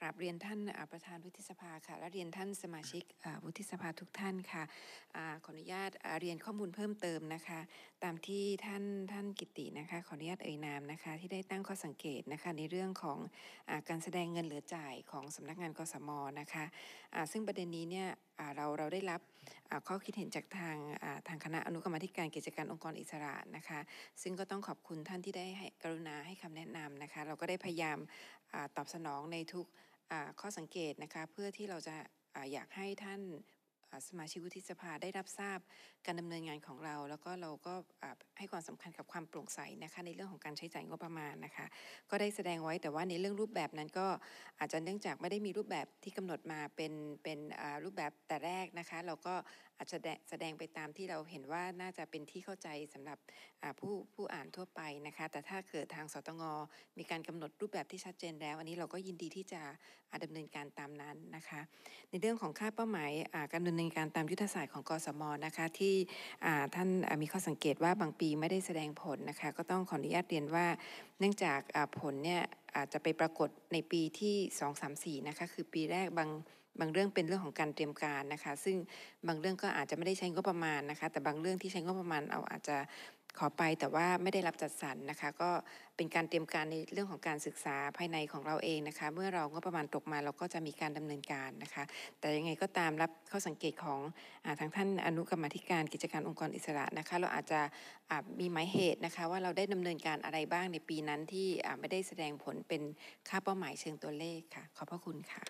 กราบเรียนท่านประธานวุฒิสภาค่ะและเรียนท่านสมาชิกวุฒิสภาทุกท่านค่ะขออนุญาตเรียนข้อมูลเพิ่มเติมนะคะตามที่ท่านท่านกิตินะคะขออนุญาตเอ่ยนามนะคะที่ได้ตั้งข้อสังเกตนะคะในเรื่องของอการแสดงเงินเหลือจ่ายของสำนักงานกสมนะคะะซึ่งประเด็นนี้เนี่ยเราเราได้รับข้อคิดเห็นจากทางทางคณะอนุกรรมธิการกิจการองค์กรอิสระนะคะ ซึ่งก็ต้องขอบคุณท่านที่ได้กรุณาให้คำแนะนำนะคะเราก็ได้พยายามอตอบสนองในทุกข้อสังเกตนะคะ เพื่อที่เราจะอยากให้ท่านสมาชิกวุฒิสภาได้รับทราบการดำเนินงานของเรา แล้วก็เราก็ให้ความสำคัญกับความโปร่งใสนะคะในเรื่องของการใช้จ่ายงบประมาณนะคะ ก็ได้แสดงไว้แต่ว่าในเรื่องรูปแบบนั้นก็อาจจะเนื่องจากไม่ได้มีรูปแบบที่กำหนดมาเป็นเป็นรูปแบบแต่แรกนะคะ เราก็อาจจะแสดงไปตามที่เราเห็นว่าน่าจะเป็นที่เข้าใจสำหรับผู้ผู้อ่านทั่วไปนะคะ แต่ถ้าเกิดทางสตง มีการกำหนดรูปแบบที่ชัดเจนแล้วอันนี้เราก็ยินดีที่จะดำเนินการตามนั้นนะคะ ในเรื่องของค่าเป้าหมายการดำเนินเนินการตามยุทธศาสตร์ของกสมนะคะที่ท่านมีข้อสังเกตว่าบางปีไม่ได้แสดงผลนะคะก็ต้องขออนุญาตเรียนว่า เนื่องจากผลเนี่ยอาจจะไปปรากฏในปีที่ 2-3-4นะคะคือปีแรกบางบางเรื่องเป็นเรื่องของการเตรียมการนะคะ ซึ่งบางเรื่องก็อาจจะไม่ได้ใช้งบประมาณนะคะแต่บางเรื่องที่ใช้งบประมาณเอาอาจจะขอไปแต่ว่าไม่ได้รับจัดสรรนะคะ ก็เป็นการเตรียมการในเรื่องของการศึกษาภายในของเราเองนะคะ เมื่อเราง็ประมาณตกมา เราก็จะมีการดำเนินการนะคะ แต่ยังไงก็ตามรับข้อสังเกตของอทางท่านอนุกรรมธิการกิจการองค์กรอิสระนะคะ เราอาจจะมีหมายเหตุนะคะ ว่าเราได้ดำเนินการอะไรบ้างในปีนั้นที่ไม่ได้แสดงผลเป็นค่าเป้าหมายเชิงตัวเลขค่ะ ขอบพระคุณค่ะ